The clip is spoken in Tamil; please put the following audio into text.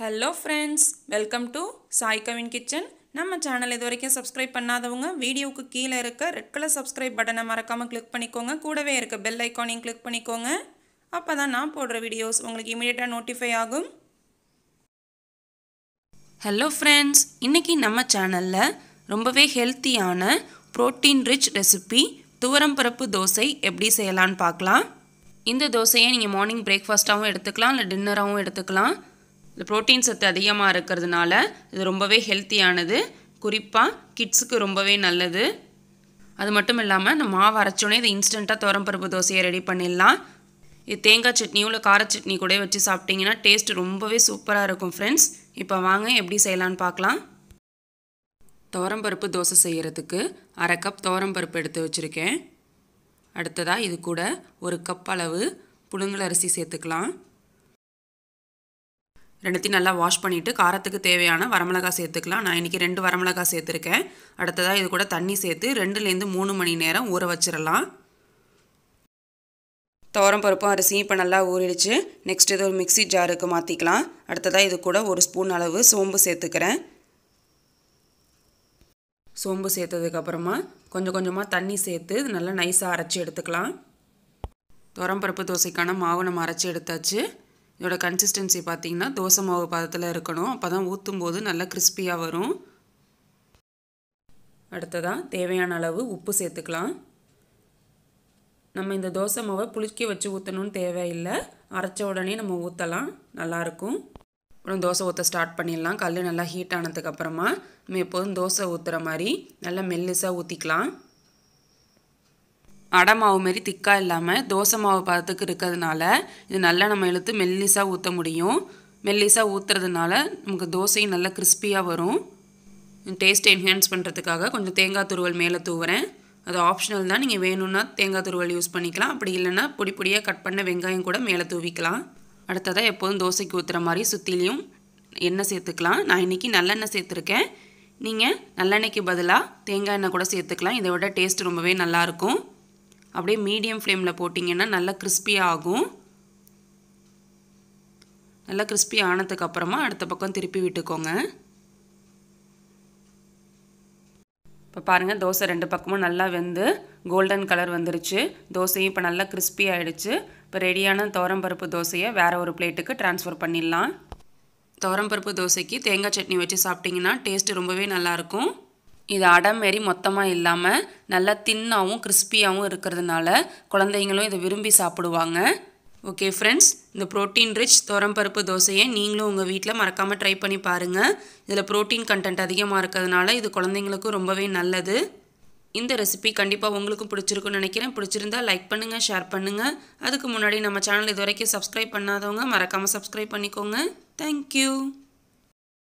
hello friends welcome to Sai Kavin kitchen நம்ம சேனல் இது வரைக்கும் சப்ஸ்கிரைப் பண்ணாதவங்க வீடியோவுக்கு கீழே இருக்க ரெட் கலர் சப்ஸ்கிரைப் பட்டனை மறக்காமல் கிளிக் பண்ணிக்கோங்க கூடவே இருக்க பெல் ஐக்கானையும் கிளிக் பண்ணிக்கோங்க அப்போ தான் நான் போடுற வீடியோஸ் உங்களுக்கு இமீடியட்டாக நோட்டிஃபை ஆகும் ஹலோ ஃப்ரெண்ட்ஸ் இன்றைக்கி நம்ம சேனலில் ரொம்பவே ஹெல்த்தியான ப்ரோட்டீன் ரிச் ரெசிபி துவரம்பருப்பு தோசை எப்படி செய்யலான்னு பார்க்கலாம் இந்த தோசையை நீங்கள் மார்னிங் பிரேக்ஃபாஸ்ட்டாகவும் எடுத்துக்கலாம் இல்லை டின்னராகவும் எடுத்துக்கலாம் இந்த ப்ரோட்டீன் சத்து அதிகமாக இருக்கிறதுனால இது ரொம்பவே ஹெல்த்தியானது குறிப்பாக கிட்ஸுக்கு ரொம்பவே நல்லது அது மட்டும் இல்லாமல் நம்ம மாவு அரைச்சோடனே இதை இன்ஸ்டண்ட்டாக துவரம்பருப்பு தோசையை ரெடி பண்ணிடலாம் இது தேங்காய் சட்னியும் இல்லை கார சட்னி கூட வச்சு சாப்பிட்டிங்கன்னா டேஸ்ட் ரொம்பவே சூப்பராக இருக்கும் ஃப்ரெண்ட்ஸ் இப்போ வாங்க எப்படி செய்யலான்னு பார்க்கலாம் துவரம்பருப்பு தோசை செய்கிறதுக்கு அரை கப் துவரம்பருப்பு எடுத்து வச்சுருக்கேன் அடுத்ததாக இது கூட ஒரு கப் அளவு புழுங்கல் அரிசி சேர்த்துக்கலாம் ரெண்டுத்தையும் நல்லா வாஷ் பண்ணிவிட்டு காரத்துக்கு தேவையான வரமிளகா சேர்த்துக்கலாம் நான் இன்றைக்கி ரெண்டு வரமிளகா சேர்த்துருக்கேன் அடுத்ததாக இது கூட தண்ணி சேர்த்து ரெண்டுலேருந்து மூணு மணி நேரம் ஊற வச்சிடலாம் துவரம் பருப்பும் அரிசியும் இப்போ நல்லா ஊறிடுச்சு நெக்ஸ்ட் இது ஒரு மிக்சி ஜாருக்கு மாற்றிக்கலாம் அடுத்ததாக இது கூட ஒரு ஸ்பூன் அளவு சோம்பு சேர்த்துக்கிறேன் சோம்பு சேர்த்ததுக்கப்புறமா கொஞ்சம் கொஞ்சமாக தண்ணி சேர்த்து நல்லா நைஸாக அரைச்சி எடுத்துக்கலாம் துவரம் பருப்பு தோசைக்கான மாவு நம்ம அரைச்சி எடுத்தாச்சு இதோட கன்சிஸ்டன்சி பார்த்திங்கன்னா தோசை மாவு பதத்தில் இருக்கணும் அப்போ தான் ஊற்றும் போது நல்லா கிறிஸ்பியாக வரும் அடுத்ததாக தேவையான அளவு உப்பு சேர்த்துக்கலாம் நம்ம இந்த தோசை மாவை புளிக்க வச்சு ஊற்றணும்னு தேவையில்லை அரைச்ச உடனே நம்ம ஊற்றலாம் நல்லாயிருக்கும் அப்புறம் தோசை ஊற்ற ஸ்டார்ட் பண்ணிடலாம் கல் நல்லா ஹீட் ஆனதுக்கப்புறமா நம்ம எப்போதும் தோசை ஊற்றுற மாதிரி நல்லா மெல்லிசாக ஊற்றிக்கலாம் அடை மாவு மாரி திக்காக இல்லாமல் தோசை மாவு பதத்துக்கு இருக்கிறதுனால இது நல்லா நம்ம இழுத்து மெல்லிஸாக ஊற்ற முடியும் மெல்லிஸாக ஊற்றுறதுனால நமக்கு தோசையும் நல்லா கிறிஸ்பியாக வரும் டேஸ்ட்டை என்ஹான்ஸ் பண்ணுறதுக்காக கொஞ்சம் தேங்காய் துருவல் மேலே தூவுறேன் அது ஆப்ஷனல் தான் நீங்கள் வேணும்னா தேங்காய் துருவல் யூஸ் பண்ணிக்கலாம் அப்படி இல்லைன்னா பொடி பொடியாக கட் பண்ண வெங்காயம் கூட மேலே தூவிக்கலாம் அடுத்ததாக எப்போதும் தோசைக்கு ஊற்றுற மாதிரி சுற்றிலையும் எண்ணெய் சேர்த்துக்கலாம் நான் இன்றைக்கி நல்லெண்ணெய் சேர்த்துருக்கேன் நீங்கள் நல்லெண்ணெய்க்கு பதிலாக தேங்காய் எண்ணெய் கூட சேர்த்துக்கலாம் இதை விட டேஸ்ட் ரொம்பவே நல்லாயிருக்கும் அப்படியே மீடியம் ஃப்ளேமில் போட்டிங்கன்னா நல்லா கிறிஸ்பி ஆகும் நல்லா கிறிஸ்பி ஆனதுக்கப்புறமா அடுத்த பக்கம் திருப்பி விட்டுக்கோங்க இப்போ பாருங்கள் தோசை ரெண்டு பக்கமும் நல்லா வெந்து கோல்டன் கலர் வந்துருச்சு தோசையும் இப்போ நல்லா கிறிஸ்பி ஆகிடுச்சு இப்போ ரெடியான பருப்பு தோசையை வேறு ஒரு பிளேட்டுக்கு ட்ரான்ஸ்ஃபர் பண்ணிடலாம் பருப்பு தோசைக்கு தேங்காய் சட்னி வச்சு சாப்பிட்டிங்கன்னா டேஸ்ட்டு ரொம்பவே நல்லாயிருக்கும் இது அடம் மாரி மொத்தமாக இல்லாமல் நல்லா தின்னாகவும் கிறிஸ்பியாகவும் இருக்கிறதுனால குழந்தைங்களும் இதை விரும்பி சாப்பிடுவாங்க ஓகே ஃப்ரெண்ட்ஸ் இந்த ப்ரோட்டீன் ரிச் துவரம்பருப்பு தோசையை நீங்களும் உங்கள் வீட்டில் மறக்காமல் ட்ரை பண்ணி பாருங்கள் இதில் ப்ரோட்டீன் கண்டென்ட் அதிகமாக இருக்கிறதுனால இது குழந்தைங்களுக்கும் ரொம்பவே நல்லது இந்த ரெசிபி கண்டிப்பாக உங்களுக்கும் பிடிச்சிருக்குன்னு நினைக்கிறேன் பிடிச்சிருந்தா லைக் பண்ணுங்கள் ஷேர் பண்ணுங்கள் அதுக்கு முன்னாடி நம்ம சேனல் இது வரைக்கும் சப்ஸ்கிரைப் பண்ணாதவங்க மறக்காமல் சப்ஸ்கிரைப் பண்ணிக்கோங்க தேங்க்யூ